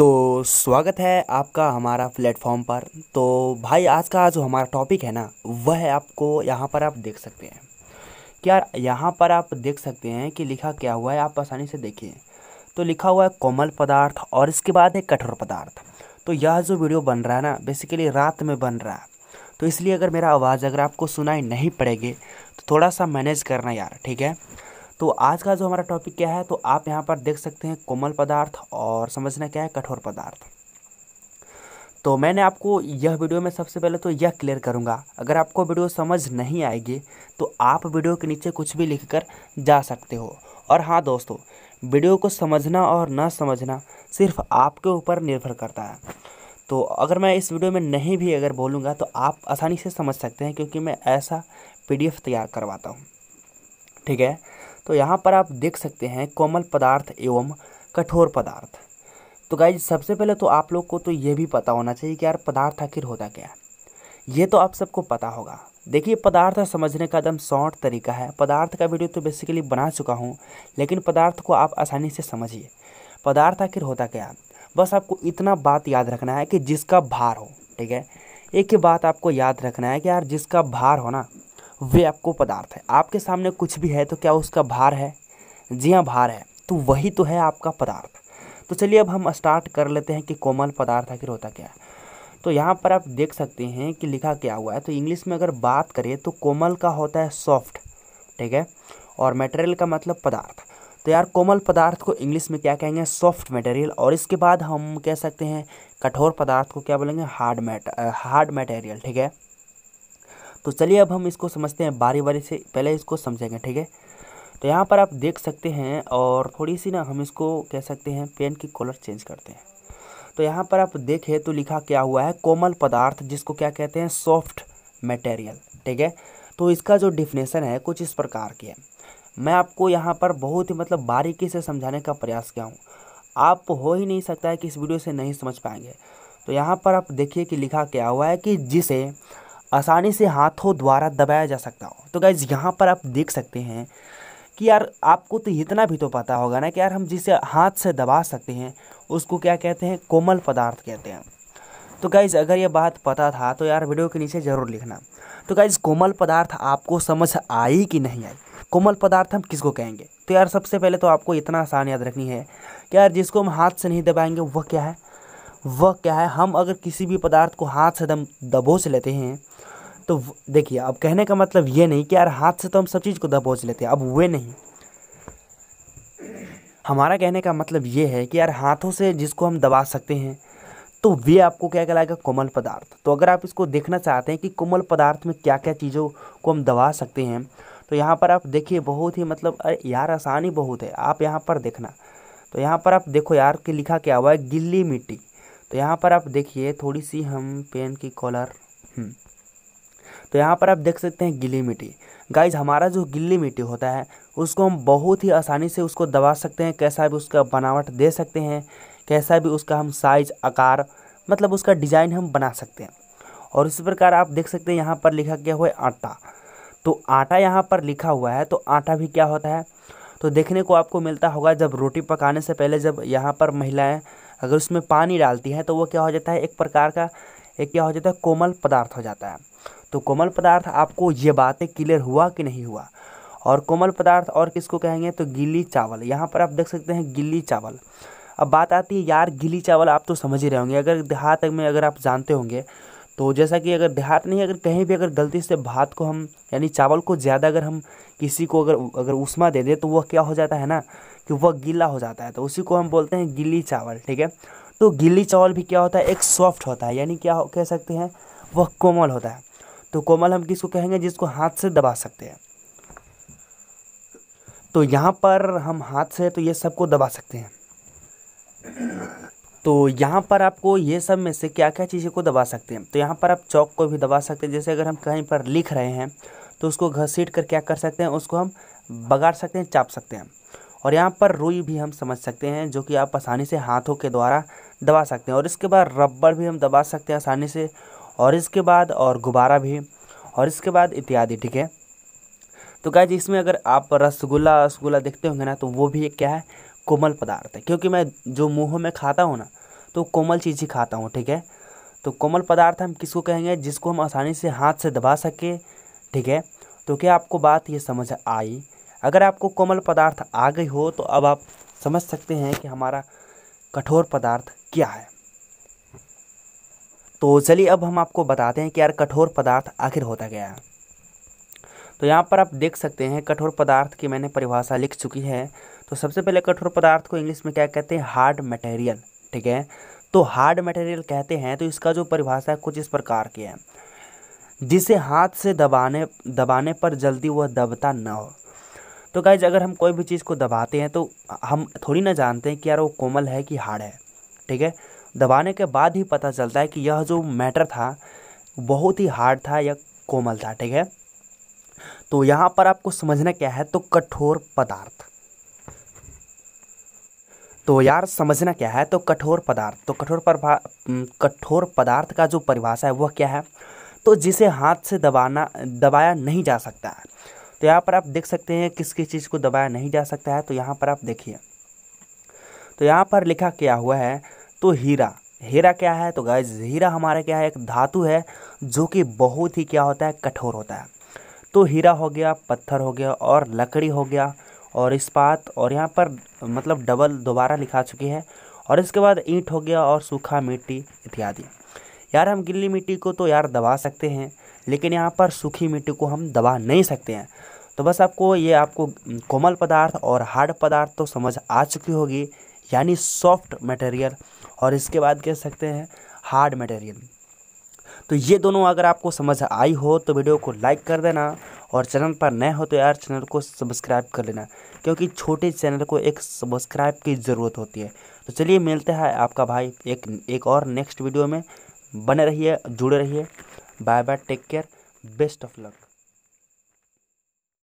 तो स्वागत है आपका हमारा प्लेटफॉर्म पर तो भाई आज का जो हमारा टॉपिक है ना वह है आपको यहाँ पर आप देख सकते हैं क्या यहाँ पर आप देख सकते हैं कि लिखा क्या हुआ है आप आसानी से देखिए तो लिखा हुआ है कोमल पदार्थ और इसके बाद है कठोर पदार्थ तो यह जो वीडियो बन रहा है ना बेसिकली रात में बन रहा है तो इसलिए अगर मेरा आवाज़ अगर आपको सुनाई नहीं पड़ेगी तो थोड़ा सा मैनेज करना यार ठीक है तो आज का जो हमारा टॉपिक क्या है तो आप यहाँ पर देख सकते हैं कोमल पदार्थ और समझना क्या है कठोर पदार्थ तो मैंने आपको यह वीडियो में सबसे पहले तो यह क्लियर करूँगा अगर आपको वीडियो समझ नहीं आएगी तो आप वीडियो के नीचे कुछ भी लिख कर जा सकते हो और हाँ दोस्तों वीडियो को समझना और न समझना सिर्फ आपके ऊपर निर्भर करता है तो अगर मैं इस वीडियो में नहीं भी अगर बोलूँगा तो आप आसानी से समझ सकते हैं क्योंकि मैं ऐसा पीडीएफ तैयार करवाता हूँ ठीक है तो यहाँ पर आप देख सकते हैं कोमल पदार्थ एवं कठोर पदार्थ तो गाइज सबसे पहले तो आप लोग को तो ये भी पता होना चाहिए कि यार पदार्थ आखिर होता क्या है ये तो आप सबको पता होगा देखिए पदार्थ समझने का एकदम शॉर्ट तरीका है पदार्थ का वीडियो तो बेसिकली बना चुका हूँ लेकिन पदार्थ को आप आसानी से समझिए पदार्थ आखिर होता क्या बस आपको इतना बात याद रखना है कि जिसका भार हो ठीक है एक ही बात आपको याद रखना है कि यार जिसका भार हो ना वे आपको पदार्थ है आपके सामने कुछ भी है तो क्या उसका भार है जी हाँ भार है तो वही तो है आपका पदार्थ तो चलिए अब हम स्टार्ट कर लेते हैं कि कोमल पदार्थ आखिर होता क्या है तो यहाँ पर आप देख सकते हैं कि लिखा क्या हुआ है तो इंग्लिश में अगर बात करें तो कोमल का होता है सॉफ्ट ठीक है और मटेरियल का मतलब पदार्थ तो यार कोमल पदार्थ को इंग्लिश में क्या कहेंगे सॉफ्ट मटेरियल और इसके बाद हम कह सकते हैं कठोर पदार्थ को क्या बोलेंगे हार्ड मैट हार्ड मटेरियल ठीक है तो चलिए अब हम इसको समझते हैं बारी बारी से पहले इसको समझेंगे ठीक है तो यहाँ पर आप देख सकते हैं और थोड़ी सी ना हम इसको कह सकते हैं पेन की कलर चेंज करते हैं तो यहाँ पर आप देखें तो लिखा क्या हुआ है कोमल पदार्थ जिसको क्या कहते हैं सॉफ्ट मटेरियल ठीक है तो इसका जो डिफिनेशन है कुछ इस प्रकार की है मैं आपको यहाँ पर बहुत ही मतलब बारीकी से समझाने का प्रयास किया हूँ आप हो ही नहीं सकता है कि इस वीडियो से नहीं समझ पाएंगे तो यहाँ पर आप देखिए कि लिखा क्या हुआ है कि जिसे आसानी से हाथों द्वारा दबाया जा सकता हो तो गाइज़ यहाँ पर आप देख सकते हैं कि यार आपको तो इतना भी तो पता होगा ना कि यार हम जिसे हाथ से दबा सकते हैं उसको क्या कहते हैं कोमल पदार्थ कहते हैं तो गाइज़ अगर ये बात पता था तो यार वीडियो के नीचे ज़रूर लिखना तो गाइज़ कोमल पदार्थ आपको समझ आई कि नहीं आई कोमल पदार्थ हम किसको कहेंगे तो यार सबसे पहले तो आपको इतना आसान याद रखनी है कि यार जिसको हम हाथ से नहीं दबाएंगे वह क्या है वह क्या है हम अगर किसी भी पदार्थ को हाथ से दम दबोच लेते हैं तो देखिए अब कहने का मतलब ये नहीं कि यार हाथ से तो हम सब चीज़ को दबोच लेते हैं अब वे नहीं हमारा कहने का मतलब ये है कि यार हाथों से जिसको हम दबा सकते हैं तो वे आपको क्या कहलाएगा कोमल पदार्थ तो अगर आप इसको देखना चाहते हैं कि कोमल पदार्थ में क्या क्या चीज़ों को हम दबा सकते हैं तो यहाँ पर आप देखिए बहुत ही मतलब यार आसानी बहुत है आप यहाँ पर देखना तो यहाँ पर आप देखो यार कि लिखा क्या हुआ है गिल्ली मिट्टी तो यहाँ पर आप देखिए थोड़ी सी हम पेन की कॉलर हम्म, तो यहाँ पर आप देख सकते हैं गिली मिट्टी गाइज हमारा जो गिल्ली मिट्टी होता है उसको हम बहुत ही आसानी से उसको दबा सकते हैं कैसा भी उसका बनावट दे सकते हैं कैसा भी उसका हम साइज आकार मतलब उसका डिज़ाइन हम बना सकते हैं और इसी प्रकार आप देख सकते हैं यहाँ पर लिखा गया हुआ है आटा तो आटा यहाँ पर लिखा हुआ है तो आटा भी क्या होता है तो देखने को आपको मिलता होगा जब रोटी पकाने से पहले जब यहाँ पर महिलाएं अगर उसमें पानी डालती है तो वो क्या हो जाता है एक प्रकार का एक क्या हो जाता है कोमल पदार्थ हो जाता है तो कोमल पदार्थ आपको ये बातें क्लियर हुआ कि नहीं हुआ और कोमल पदार्थ और किसको कहेंगे तो गिली चावल यहाँ पर आप देख सकते हैं गिली चावल अब बात आती है यार गिली चावल आप तो समझ ही रहे होंगे अगर देहात में अगर आप जानते होंगे तो जैसा कि अगर देहात नहीं अगर कहीं भी अगर गलती से भात को हम यानी चावल को ज़्यादा अगर हम किसी को अगर अगर उष्मा दे दें तो वह क्या हो जाता है ना कि वह गीला हो जाता है तो उसी को हम बोलते हैं गिली चावल ठीक है तो गिली चावल भी क्या होता है एक सॉफ्ट होता है यानी क्या कह सकते हैं वह कोमल होता है तो कोमल हम किसको कहेंगे जिसको हाथ से दबा सकते हैं तो यहाँ पर हम हाथ से तो ये सबको दबा सकते हैं तो यहाँ पर आपको ये सब में से क्या क्या चीज़ें को दबा सकते हैं तो यहाँ पर आप चौक को भी दबा सकते हैं जैसे अगर हम कहीं पर लिख रहे हैं तो उसको घसीट कर क्या कर सकते हैं उसको हम बगाड़ सकते हैं चाप सकते हैं और यहाँ पर रुई भी हम समझ सकते हैं जो कि आप आसानी से हाथों के द्वारा दबा सकते हैं और इसके बाद रबड़ भी हम दबा सकते हैं आसानी से और इसके बाद और गुब्बारा भी और इसके बाद इत्यादि ठीक है तो क्या इसमें अगर आप रसगुल्ला रसगुल्ला देखते होंगे ना तो वो भी एक क्या है कोमल पदार्थ है क्योंकि मैं जो मुँह में खाता हूँ ना तो कोमल चीज़ ही खाता हूँ ठीक है तो कोमल पदार्थ हम किसको कहेंगे जिसको हम आसानी से हाथ से दबा सके ठीक है तो क्या आपको बात ये समझ आई अगर आपको कोमल पदार्थ आ गई हो तो अब आप समझ सकते हैं कि हमारा कठोर पदार्थ क्या है तो चलिए अब हम आपको बताते हैं कि यार कठोर पदार्थ आखिर होता गया है तो यहाँ पर आप देख सकते हैं कठोर पदार्थ की मैंने परिभाषा लिख चुकी है तो सबसे पहले कठोर पदार्थ को इंग्लिश में क्या कहते हैं हार्ड मटेरियल ठीक है तो हार्ड मटेरियल कहते हैं तो इसका जो परिभाषा है कुछ इस प्रकार की है जिसे हाथ से दबाने दबाने पर जल्दी वह दबता ना हो तो गाइज अगर हम कोई भी चीज़ को दबाते हैं तो हम थोड़ी ना जानते हैं कि यार वो कोमल है कि हार्ड है ठीक है दबाने के बाद ही पता चलता है कि यह जो मैटर था बहुत ही हार्ड था या कोमल था ठीक है तो यहाँ पर आपको समझना क्या है तो कठोर पदार्थ तो यार समझना क्या है तो कठोर पदार्थ तो कठोर कठोर पदार्थ का जो परिभाषा है वह क्या है तो जिसे हाथ से दबाना दबाया नहीं जा सकता है तो यहाँ पर आप देख सकते हैं किस किस चीज़ को दबाया नहीं जा सकता है तो यहाँ पर आप देखिए तो यहाँ पर लिखा क्या हुआ है तो हीरा हीरा क्या है तो गाय हीरा हमारा क्या है एक धातु है जो कि बहुत ही क्या होता है कठोर होता है तो हीरा हो गया पत्थर हो गया और लकड़ी हो गया और इस्पात और यहाँ पर मतलब डबल दोबारा लिखा चुकी है और इसके बाद ईंट हो गया और सूखा मिट्टी इत्यादि यार हम गिल्ली मिट्टी को तो यार दबा सकते हैं लेकिन यहाँ पर सूखी मिट्टी को हम दबा नहीं सकते हैं तो बस आपको ये आपको कोमल पदार्थ और हार्ड पदार्थ तो समझ आ चुकी होगी यानी सॉफ्ट मटेरियल और इसके बाद कह सकते हैं हार्ड मटेरियल तो ये दोनों अगर आपको समझ आई हो तो वीडियो को लाइक कर देना और चैनल पर नए हो तो यार चैनल को सब्सक्राइब कर लेना क्योंकि छोटे चैनल को एक सब्सक्राइब की ज़रूरत होती है तो चलिए मिलते हैं आपका भाई एक एक और नेक्स्ट वीडियो में बने रहिए जुड़े रहिए bye bye take care best of luck